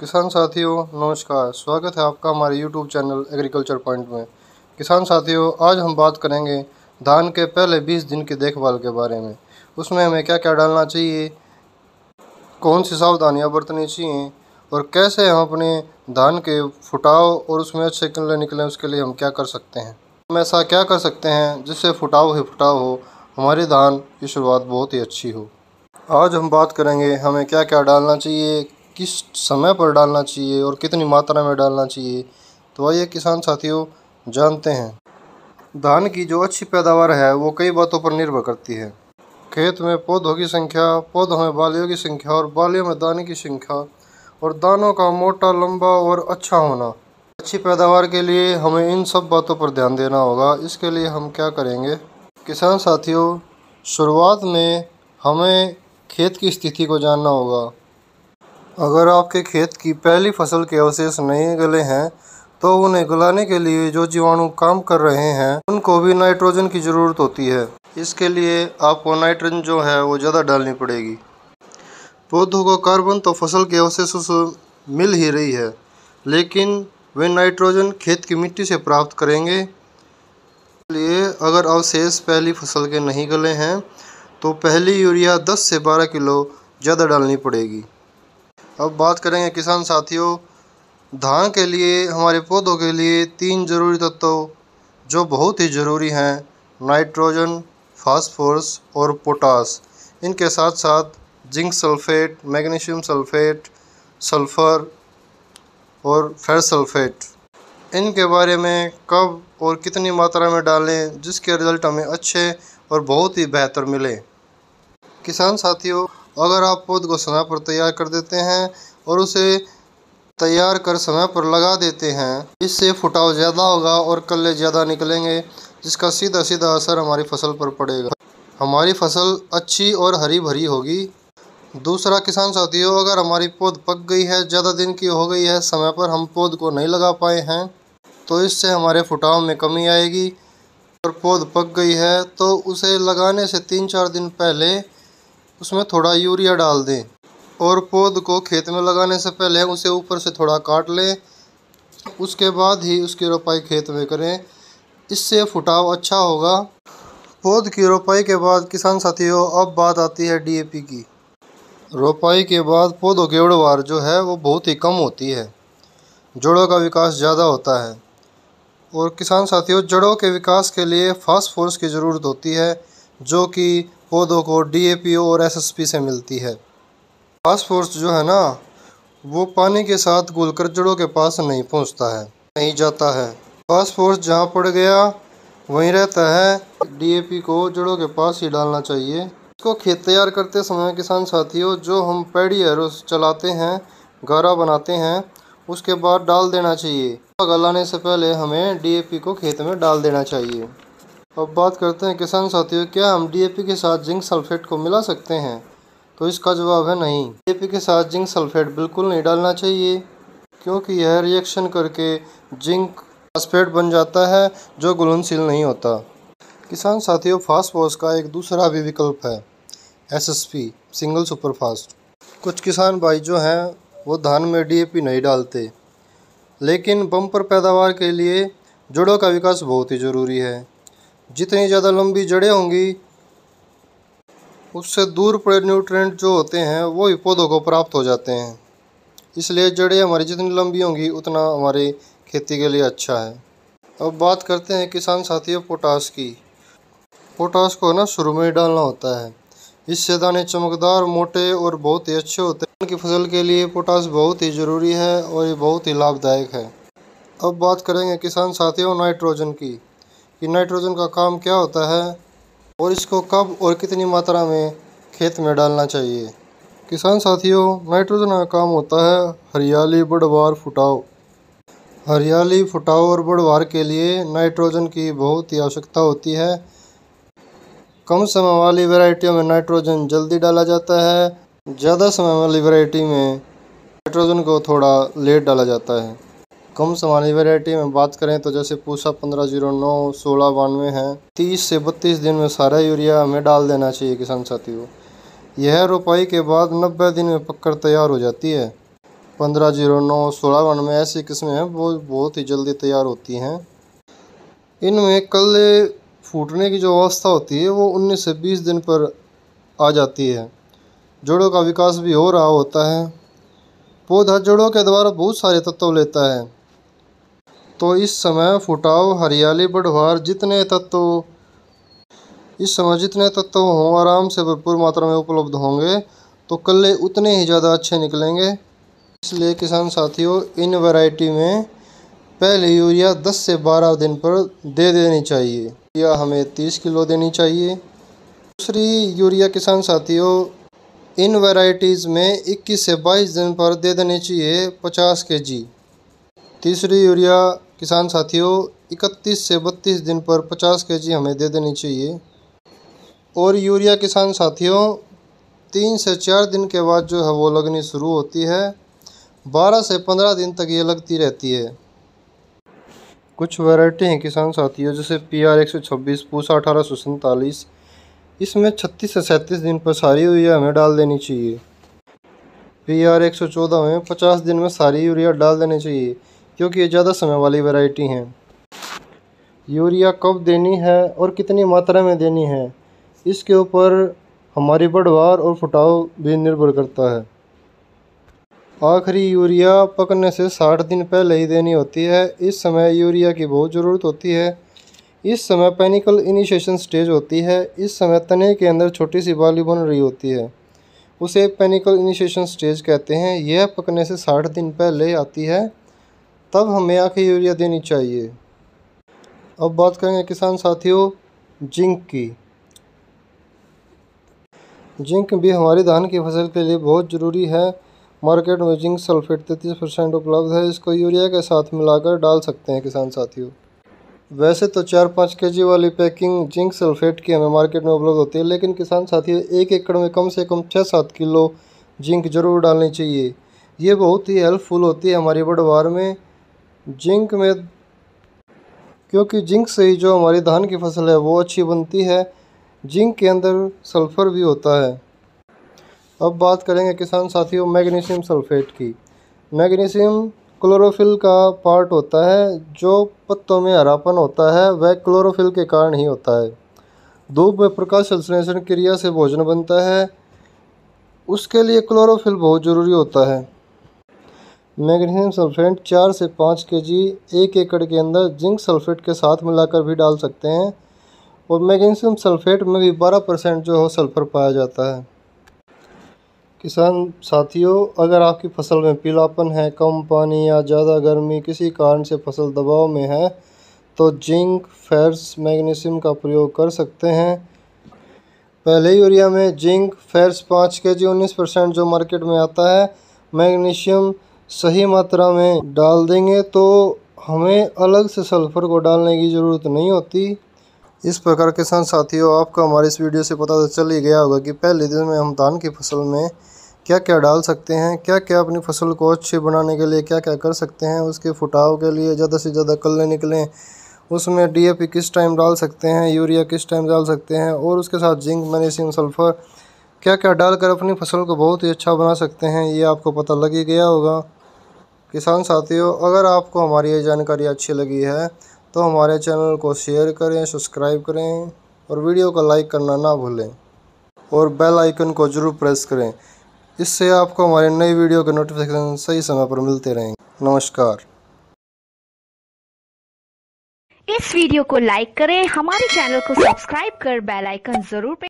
किसान साथियों नमस्कार स्वागत है आपका हमारे यूट्यूब चैनल एग्रीकल्चर पॉइंट में किसान साथियों आज हम बात करेंगे धान के पहले 20 दिन की देखभाल के बारे में उसमें हमें क्या क्या डालना चाहिए कौन सी सावधानियां बरतनी चाहिए और कैसे हम अपने धान के फुटाव और उसमें अच्छे किले निकलें उसके लिए हम क्या कर सकते हैं हम ऐसा क्या कर सकते हैं जिससे फुटाव ही फुटाव हो हमारे धान की शुरुआत बहुत ही अच्छी हो आज हम बात करेंगे हमें क्या क्या डालना चाहिए किस समय पर डालना चाहिए और कितनी मात्रा में डालना चाहिए तो आइए किसान साथियों जानते हैं धान की जो अच्छी पैदावार है वो कई बातों पर निर्भर करती है खेत में पौधों की संख्या पौधों में बालियों की संख्या और बालियों में दाने की संख्या और दानों का मोटा लंबा और अच्छा होना अच्छी पैदावार के लिए हमें इन सब बातों पर ध्यान देना होगा इसके लिए हम क्या करेंगे किसान साथियों शुरुआत में हमें खेत की स्थिति को जानना होगा अगर आपके खेत की पहली फसल के अवशेष नहीं गले हैं तो उन्हें गलाने के लिए जो जीवाणु काम कर रहे हैं उनको भी नाइट्रोजन की ज़रूरत होती है इसके लिए आपको नाइट्रोजन जो है वो ज़्यादा डालनी पड़ेगी पौधों को कार्बन तो फसल के अवशेषों से मिल ही रही है लेकिन वे नाइट्रोजन खेत की मिट्टी से प्राप्त करेंगे लिए अगर अवशेष पहली फसल के नहीं गले हैं तो पहली यूरिया 10 से 12 किलो ज़्यादा डालनी पड़ेगी अब बात करेंगे किसान साथियों धान के लिए हमारे पौधों के लिए तीन जरूरी तत्व जो बहुत ही ज़रूरी हैं नाइट्रोजन फास्फोरस और पोटास इनके साथ साथ zinc sulphate magnesium sulphate sulphur और फेर सल्फेट इनके बारे में कब और कितनी मात्रा में डालें जिसके रिज़ल्ट हमें अच्छे और बहुत ही बेहतर मिले किसान साथियों तो अगर आप पौध को समय पर तैयार कर देते हैं और उसे तैयार कर समय पर लगा देते हैं इससे फुटाव ज़्यादा होगा और कल्ले ज़्यादा निकलेंगे जिसका सीधा सीधा असर हमारी फसल पर पड़ेगा हमारी फसल अच्छी और हरी भरी होगी दूसरा किसान साथियों अगर हमारी पौध पक गई है ज़्यादा दिन की हो गई है समय पर हम पौध को नहीं लगा पाए हैं तो इससे हमारे फुटाव में कमी आएगी और पौध पक गई है तो उसे लगाने से तीन चार दिन पहले उसमें थोड़ा यूरिया डाल दें और पौध को खेत में लगाने से पहले उसे ऊपर से थोड़ा काट लें उसके बाद ही उसकी रोपाई खेत में करें इससे फुटाव अच्छा होगा पौध की रोपाई के बाद किसान साथियों अब बात आती है डीएपी की रोपाई के बाद पौधों की उड़वार जो है वो बहुत ही कम होती है जड़ों का विकास ज़्यादा होता है और किसान साथियों जड़ों के विकास के लिए फास्फोरस की ज़रूरत होती है जो कि पौधों को डीएपीओ और एसएसपी से मिलती है फास्फोर्स जो है ना वो पानी के साथ घुलकर जड़ों के पास नहीं पहुंचता है नहीं जाता है फास्फोर्स जहाँ पड़ गया वहीं रहता है डीएपी को जड़ों के पास ही डालना चाहिए इसको खेत तैयार करते समय किसान साथियों जो हम पैडी एरो चलाते हैं गारा बनाते हैं उसके बाद डाल देना चाहिए गलाने से पहले हमें डीएपी को खेत में डाल देना चाहिए अब बात करते हैं किसान साथियों क्या हम डीएपी के साथ जिंक सल्फेट को मिला सकते हैं तो इसका जवाब है नहीं डीएपी के साथ जिंक सल्फेट बिल्कुल नहीं डालना चाहिए क्योंकि यह रिएक्शन करके जिंक फास्फेट बन जाता है जो घुलनशील नहीं होता किसान साथियों फास्फोस का एक दूसरा भी विकल्प है एसएसपी सिंगल सुपर फास्ट कुछ किसान भाई जो हैं वो धान में डीएपी नहीं डालते लेकिन बम्पर पैदावार के लिए जड़ों का विकास बहुत ही ज़रूरी है जितनी ज़्यादा लंबी जड़ें होंगी उससे दूर पड़े न्यूट्रेंट जो होते हैं वो ही पौधों को प्राप्त हो जाते हैं इसलिए जड़ें हमारी जितनी लंबी होंगी उतना हमारी खेती के लिए अच्छा है अब बात करते हैं किसान साथियों पोटास की पोटास को ना शुरू में ही डालना होता है इससे दाने चमकदार मोटे और बहुत ही अच्छे होते हैं की फसल के लिए पोटास बहुत ही ज़रूरी है और ये बहुत ही लाभदायक है अब बात करेंगे किसान साथियों नाइट्रोजन की कि नाइट्रोजन का काम क्या होता है और इसको कब और कितनी मात्रा में खेत में डालना चाहिए किसान साथियों नाइट्रोजन का काम होता है हरियाली बढ़वार फुटाव हरियाली फुटाव और बढ़वार के लिए नाइट्रोजन की बहुत ही आवश्यकता होती है कम समय वाली वैरायटियों में नाइट्रोजन जल्दी डाला जाता है ज़्यादा समय वाली वैरायटी में नाइट्रोजन को थोड़ा लेट डाला जाता है कम सामानी वेराइटी में बात करें तो जैसे पूसा पंद्रह जीरो नौ सोलह बानवे है तीस से बत्तीस दिन में सारा यूरिया हमें डाल देना चाहिए किसान साथी को यह रोपाई के बाद नब्बे दिन में पककर तैयार हो जाती है पंद्रह जीरो नौ सोलह बानवे ऐसी किस्में हैं वो बहुत ही जल्दी तैयार होती हैं इनमें कल फूटने की जो अवस्था होती है वो उन्नीस से बीस दिन पर आ जाती है जड़ों का विकास भी हो रहा होता है पौधा जड़ों के द्वारा बहुत सारे तत्व लेता है तो इस समय फुटाव हरियाली बढ़वार जितने तत्व इस समय जितने तत्व हों आराम से भरपूर मात्रा में उपलब्ध होंगे तो कल्ले उतने ही ज़्यादा अच्छे निकलेंगे इसलिए किसान साथियों इन वैरायटी में पहले यूरिया 10 से 12 दिन पर दे देनी चाहिए या हमें 30 किलो देनी चाहिए दूसरी यूरिया किसान साथियों इन वैरायटीज़ में 21 से 22 दिन पर दे देनी चाहिए 50 जी तीसरी यूरिया किसान साथियों 31 से 32 दिन पर 50 केजी हमें दे देनी चाहिए और यूरिया किसान साथियों तीन से चार दिन के बाद जो है वो लगनी शुरू होती है बारह से पंद्रह दिन तक ये लगती रहती है कुछ वैरायटी हैं किसान साथियों जैसे पी आर एक सौ छब्बीस पूसा अठारह सौ सैंतालीस इसमें छत्तीस से सैंतीस दिन पर सारी यूरिया हमें डाल देनी चाहिए पी आर एक सौ चौदह में पचास दिन में सारी यूरिया डाल देनी चाहिए क्योंकि ये ज़्यादा समय वाली वैरायटी हैं यूरिया कब देनी है और कितनी मात्रा में देनी है इसके ऊपर हमारी बढ़वार और फुटाव भी निर्भर करता है आखिरी यूरिया पकने से साठ दिन पहले ही देनी होती है इस समय यूरिया की बहुत ज़रूरत होती है इस समय पैनिकल इनिशिएशन स्टेज होती है इस समय तने के अंदर छोटी सी बाली बन रही होती है उसे पैनिकल इनिशिएशन स्टेज कहते हैं यह पकने से साठ दिन पहले आती है तब हमें आखिर यूरिया देनी चाहिए अब बात करेंगे किसान साथियों जिंक की जिंक भी हमारी धान की फसल के लिए बहुत ज़रूरी है मार्केट में जिंक सल्फेट तैंतीस परसेंट उपलब्ध है इसको यूरिया के साथ मिलाकर डाल सकते हैं किसान साथियों वैसे तो चार पाँच के वाली पैकिंग जिंक सल्फेट की हमें मार्केट में उपलब्ध होती है लेकिन किसान साथियों एक एकड़ में कम से कम छः सात किलो जिंक जरूर डालनी चाहिए ये बहुत ही हेल्पफुल होती है हमारी बढ़वार में जिंक में क्योंकि जिंक से ही जो हमारी धान की फसल है वो अच्छी बनती है जिंक के अंदर सल्फ़र भी होता है अब बात करेंगे किसान साथियों मैग्नीशियम सल्फेट की मैग्नीशियम क्लोरोफिल का पार्ट होता है जो पत्तों में हरापन होता है वह क्लोरोफिल के कारण ही होता है धूप में प्रकाश संश्लेषण क्रिया से भोजन बनता है उसके लिए क्लोरोफिल बहुत ज़रूरी होता है मैग्नीशियम सल्फेट चार से पाँच के जी एक एकड़ के अंदर जिंक सल्फेट के साथ मिलाकर भी डाल सकते हैं और मैग्नीशियम सल्फेट में भी बारह परसेंट जो है सल्फ़र पाया जाता है किसान साथियों अगर आपकी फसल में पीलापन है कम पानी या ज़्यादा गर्मी किसी कारण से फसल दबाव में है तो जिंक फेर्स मैग्नीशियम का प्रयोग कर सकते हैं पहले यूरिया में जिंक फेर्स पाँच के जी उन्नीस परसेंट जो मार्केट में आता है मैग्नीशियम सही मात्रा में डाल देंगे तो हमें अलग से सल्फ़र को डालने की ज़रूरत नहीं होती इस प्रकार किसान साथियों आपका हमारे इस वीडियो से पता तो चल ही गया होगा कि पहले दिन में हम धान की फसल में क्या क्या डाल सकते हैं क्या क्या अपनी फसल को अच्छे बनाने के लिए क्या क्या कर सकते हैं उसके फुटाव के लिए ज़्यादा से ज़्यादा कल्ले निकलें उसमें डी किस टाइम डाल सकते हैं यूरिया किस टाइम डाल सकते हैं और उसके साथ जिंक मैनेशियम सल्फ़र क्या क्या डालकर अपनी फसल को बहुत ही अच्छा बना सकते हैं ये आपको पता लग ही गया होगा किसान साथियों अगर आपको हमारी ये जानकारी अच्छी लगी है तो हमारे चैनल को शेयर करें सब्सक्राइब करें और वीडियो को लाइक करना ना भूलें और बेल आइकन को ज़रूर प्रेस करें इससे आपको हमारे नई वीडियो के नोटिफिकेशन सही समय पर मिलते रहेंगे नमस्कार इस वीडियो को लाइक करें हमारे चैनल को सब्सक्राइब कर बेल आइकन जरूर